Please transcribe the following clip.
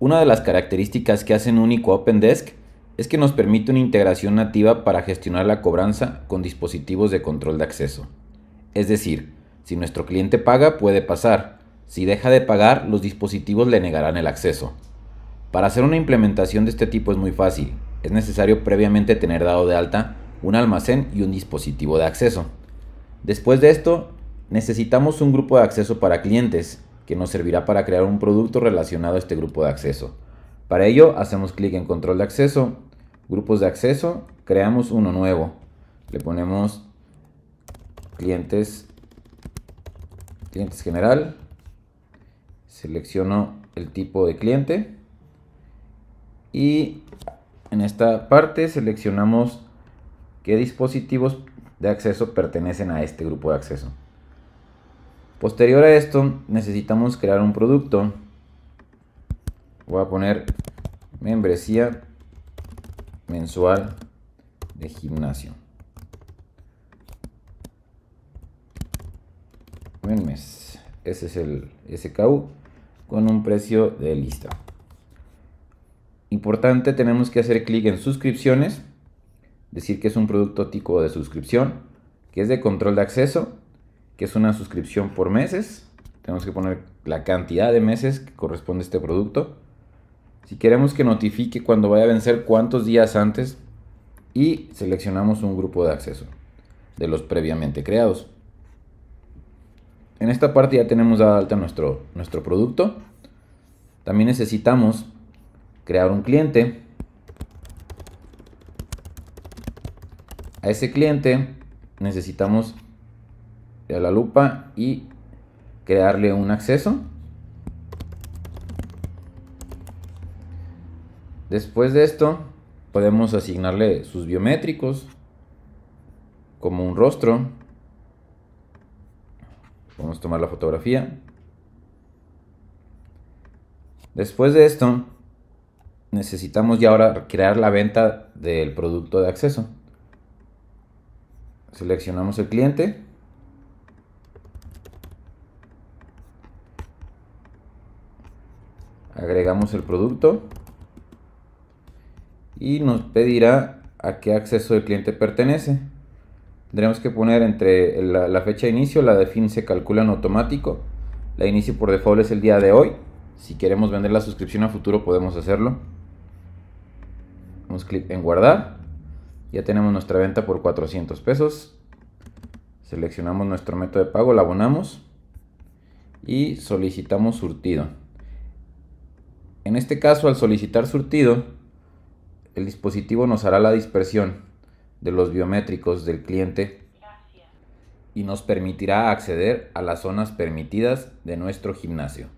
Una de las características que hacen único OpenDesk es que nos permite una integración nativa para gestionar la cobranza con dispositivos de control de acceso. Es decir, si nuestro cliente paga puede pasar, si deja de pagar los dispositivos le negarán el acceso. Para hacer una implementación de este tipo es muy fácil, es necesario previamente tener dado de alta un almacén y un dispositivo de acceso. Después de esto, necesitamos un grupo de acceso para clientes, que nos servirá para crear un producto relacionado a este grupo de acceso. Para ello hacemos clic en control de acceso, grupos de acceso, creamos uno nuevo. Le ponemos clientes, clientes general, selecciono el tipo de cliente y en esta parte seleccionamos qué dispositivos de acceso pertenecen a este grupo de acceso. Posterior a esto, necesitamos crear un producto. Voy a poner membresía mensual de gimnasio. mes. Ese es el SKU con un precio de lista. Importante, tenemos que hacer clic en suscripciones, decir que es un producto tipo de suscripción, que es de control de acceso que es una suscripción por meses. Tenemos que poner la cantidad de meses que corresponde a este producto. Si queremos que notifique cuando vaya a vencer, cuántos días antes. Y seleccionamos un grupo de acceso de los previamente creados. En esta parte ya tenemos dado alta nuestro, nuestro producto. También necesitamos crear un cliente. A ese cliente necesitamos a la lupa y crearle un acceso. Después de esto, podemos asignarle sus biométricos, como un rostro. Podemos tomar la fotografía. Después de esto, necesitamos ya ahora crear la venta del producto de acceso. Seleccionamos el cliente Agregamos el producto y nos pedirá a qué acceso el cliente pertenece. Tendremos que poner entre la, fecha de inicio, la de fin se calcula en automático. La inicio por default es el día de hoy. Si queremos vender la suscripción a futuro podemos hacerlo. Damos clic en guardar. Ya tenemos nuestra venta por 400 pesos. Seleccionamos nuestro método de pago, la abonamos y solicitamos surtido. En este caso, al solicitar surtido, el dispositivo nos hará la dispersión de los biométricos del cliente y nos permitirá acceder a las zonas permitidas de nuestro gimnasio.